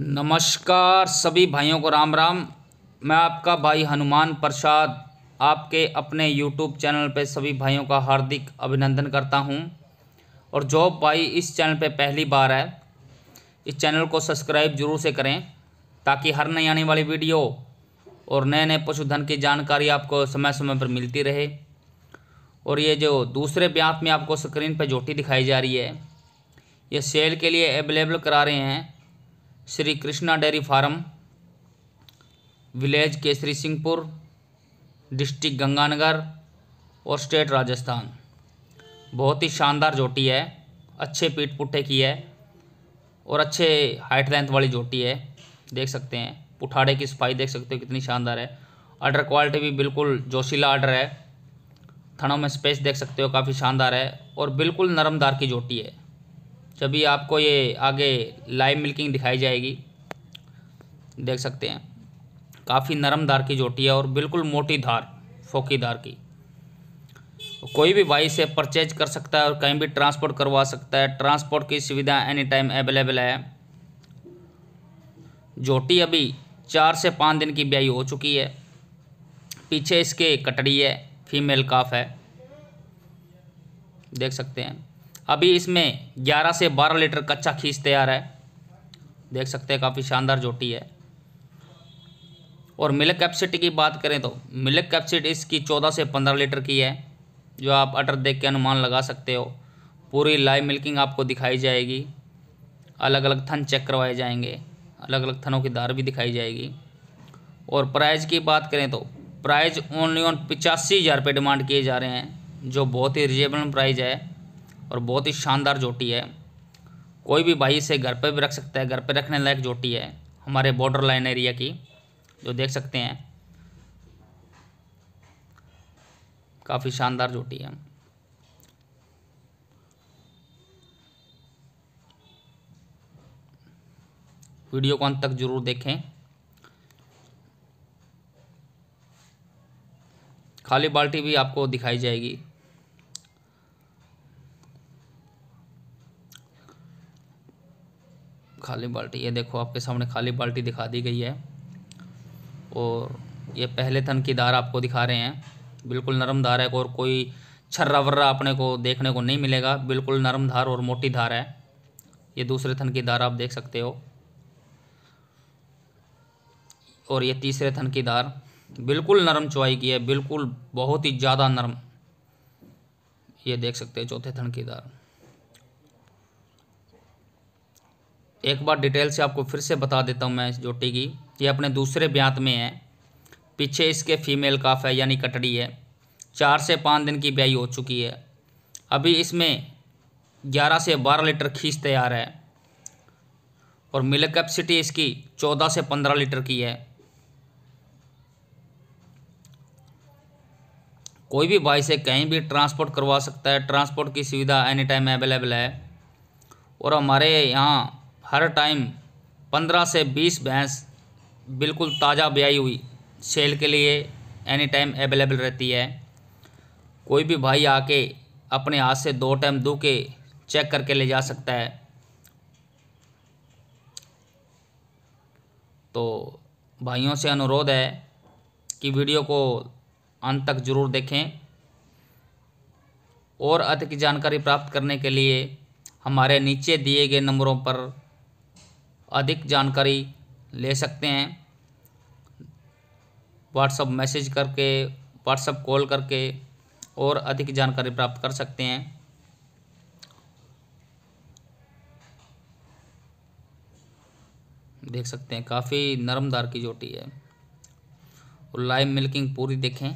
नमस्कार सभी भाइयों को राम राम मैं आपका भाई हनुमान प्रसाद आपके अपने यूट्यूब चैनल पर सभी भाइयों का हार्दिक अभिनंदन करता हूं और जो भाई इस चैनल पर पहली बार है इस चैनल को सब्सक्राइब जरूर से करें ताकि हर नई आने वाली वीडियो और नए नए पशुधन की जानकारी आपको समय समय पर मिलती रहे और ये जो दूसरे ब्याप में आपको स्क्रीन पर जोटी दिखाई जा रही है ये सेल के लिए अवेलेबल करा रहे हैं Shri Krishna dairy farm village Kesri Singhpur district Ganganagar और स्टेट राजस्थान बहुत ही शानदार जोटी है अच्छे पीठ पुट्ठे की है और अच्छे हाइट लेंथ वाली जोटी है देख सकते हैं पुठाड़े की सफाई देख सकते हो कितनी शानदार है आर्डर क्वालिटी भी बिल्कुल जोशीला आर्डर है थनों में स्पेस देख सकते हो काफ़ी शानदार है और बिल्कुल नरमदार की जोटी है जब आपको ये आगे लाइव मिल्किंग दिखाई जाएगी देख सकते हैं काफ़ी नरम धार की जोटी है और बिल्कुल मोटी धार फोकी धार की कोई भी भाई से परचेज कर सकता है और कहीं भी ट्रांसपोर्ट करवा सकता है ट्रांसपोर्ट की सुविधा एनी टाइम अवेलेबल है जोटी अभी चार से पाँच दिन की ब्याई हो चुकी है पीछे इसके कटड़ी है फीमेल काफ है देख सकते हैं अभी इसमें 11 से 12 लीटर कच्चा खींच तैयार है देख सकते हैं काफ़ी शानदार जोटी है और मिल्क कैपेसिटी की बात करें तो मिल्क कैपेसिटी इसकी 14 से 15 लीटर की है जो आप अटर देख के अनुमान लगा सकते हो पूरी लाइव मिल्किंग आपको दिखाई जाएगी अलग अलग थन चेक करवाए जाएंगे अलग अलग थनों की दार भी दिखाई जाएगी और प्राइज़ की बात करें तो प्राइज़ ओनली ऑन पिचासी हज़ार रुपये डिमांड किए जा रहे हैं जो बहुत ही रिजनेबल प्राइज़ है और बहुत ही शानदार जोटी है कोई भी भाई इसे घर पे भी रख सकता है घर पे रखने लायक जोटी है हमारे बॉर्डर लाइन एरिया की जो देख सकते हैं काफ़ी शानदार जोटी है वीडियो को अंत तक जरूर देखें खाली बाल्टी भी आपको दिखाई जाएगी खाली बाल्टी ये देखो आपके सामने खाली बाल्टी दिखा दी गई है और ये पहले थन की दार आपको दिखा रहे हैं बिल्कुल नरम धार है और कोई छर्रा वर्रा अपने को देखने को नहीं मिलेगा बिल्कुल नरम धार और मोटी धार है ये दूसरे थन की धार आप देख सकते हो और ये तीसरे थन की धार बिल्कुल नरम चुवाई की है बिल्कुल बहुत ही ज़्यादा नरम ये देख सकते हो चौथे थन की धार एक बार डिटेल से आपको फिर से बता देता हूँ मैं इस जोटी की ये अपने दूसरे ब्यांत में है पीछे इसके फीमेल काफ है यानी कटड़ी है चार से पाँच दिन की ब्याई हो चुकी है अभी इसमें ग्यारह से बारह लीटर खींच तैयार है और मिल्क कैपेसिटी इसकी चौदह से पंद्रह लीटर की है कोई भी भाई से कहीं भी ट्रांसपोर्ट करवा सकता है ट्रांसपोर्ट की सुविधा एनी टाइम अवेलेबल है और हमारे यहाँ हर टाइम पंद्रह से बीस भैंस बिल्कुल ताज़ा ब्याई हुई सेल के लिए एनी टाइम अवेलेबल रहती है कोई भी भाई आके अपने हाथ से दो टाइम दू के चेक करके ले जा सकता है तो भाइयों से अनुरोध है कि वीडियो को अंत तक जरूर देखें और अधिक जानकारी प्राप्त करने के लिए हमारे नीचे दिए गए नंबरों पर अधिक जानकारी ले सकते हैं व्हाट्सअप मैसेज करके व्हाट्सअप कॉल करके और अधिक जानकारी प्राप्त कर सकते हैं देख सकते हैं काफ़ी नरमदार की जोटी है और लाइव मिल्किंग पूरी देखें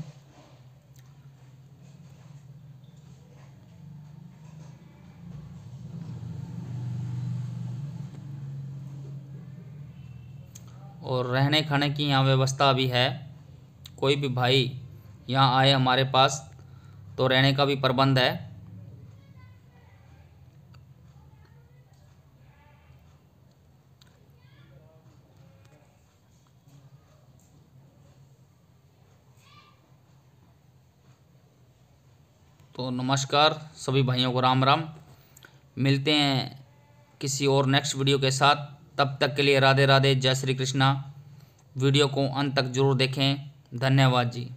और रहने खाने की यहाँ व्यवस्था भी है कोई भी भाई यहाँ आए हमारे पास तो रहने का भी प्रबंध है तो नमस्कार सभी भाइयों को राम राम मिलते हैं किसी और नेक्स्ट वीडियो के साथ तब तक के लिए राधे राधे जय श्री कृष्णा वीडियो को अंत तक जरूर देखें धन्यवाद जी